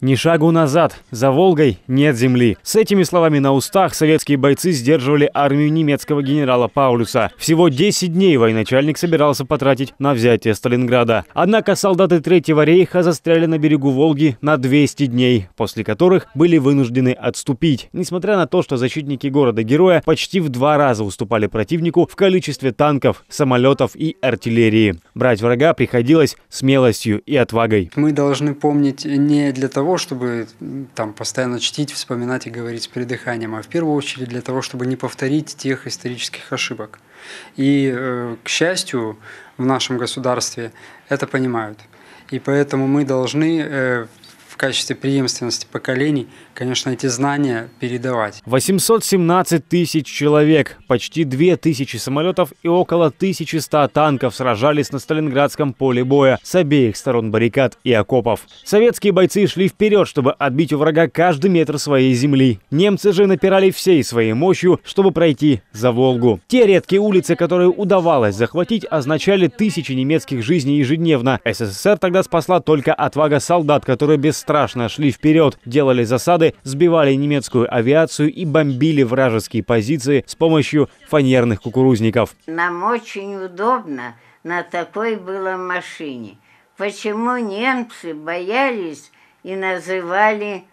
Ни шагу назад, за Волгой нет земли. С этими словами на устах советские бойцы сдерживали армию немецкого генерала Паулюса. Всего 10 дней военачальник собирался потратить на взятие Сталинграда. Однако солдаты Третьего рейха застряли на берегу Волги на 200 дней, после которых были вынуждены отступить. Несмотря на то, что защитники города-героя почти в два раза уступали противнику в количестве танков, самолетов и артиллерии. Брать врага приходилось смелостью и отвагой. Мы должны помнить не для того, чтобы там постоянно чтить, вспоминать и говорить с придыханием, а в первую очередь для того, чтобы не повторить тех исторических ошибок. И, э, к счастью, в нашем государстве это понимают. И поэтому мы должны э, качестве преемственности поколений, конечно, эти знания передавать. 817 тысяч человек, почти тысячи самолетов и около 1100 танков сражались на Сталинградском поле боя с обеих сторон баррикад и окопов. Советские бойцы шли вперед, чтобы отбить у врага каждый метр своей земли. Немцы же напирали всей своей мощью, чтобы пройти за Волгу. Те редкие улицы, которые удавалось захватить, означали тысячи немецких жизней ежедневно. СССР тогда спасла только отвага солдат, которые без бесстрашно шли вперед, делали засады, сбивали немецкую авиацию и бомбили вражеские позиции с помощью фанерных кукурузников. Нам очень удобно на такой было машине. Почему немцы боялись и называли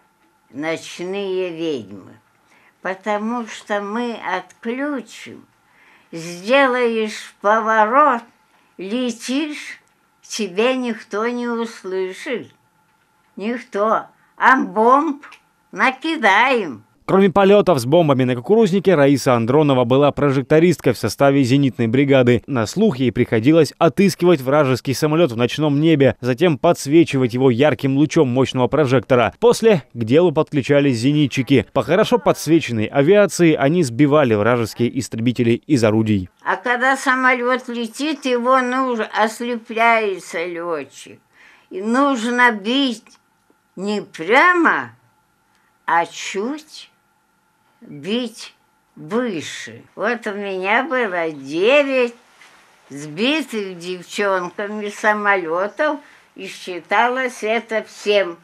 ночные ведьмы? Потому что мы отключим, сделаешь поворот, летишь, тебя никто не услышит. Никто. А бомб накидаем. Кроме полетов с бомбами на кукурузнике, Раиса Андронова была прожектористкой в составе зенитной бригады. На слух ей приходилось отыскивать вражеский самолет в ночном небе, затем подсвечивать его ярким лучом мощного прожектора. После к делу подключались зенитчики. По хорошо подсвеченной авиации они сбивали вражеские истребители из орудий. А когда самолет летит, его нужно ослепляется летчик. И нужно бить не прямо, а чуть бить выше. Вот у меня было девять сбитых девчонками самолетов, и считалось это всем,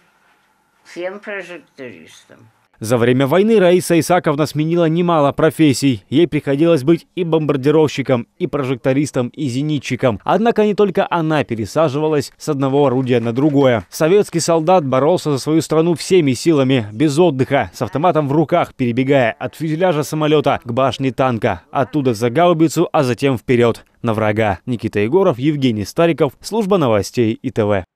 всем прожектористам. За время войны Раиса Исаковна сменила немало профессий. Ей приходилось быть и бомбардировщиком, и прожектористом, и зенитчиком. Однако не только она пересаживалась с одного орудия на другое. Советский солдат боролся за свою страну всеми силами, без отдыха, с автоматом в руках, перебегая от фюзеляжа самолета к башне танка, оттуда за гаубицу, а затем вперед на врага. Никита Егоров, Евгений Стариков, служба новостей ИТВ.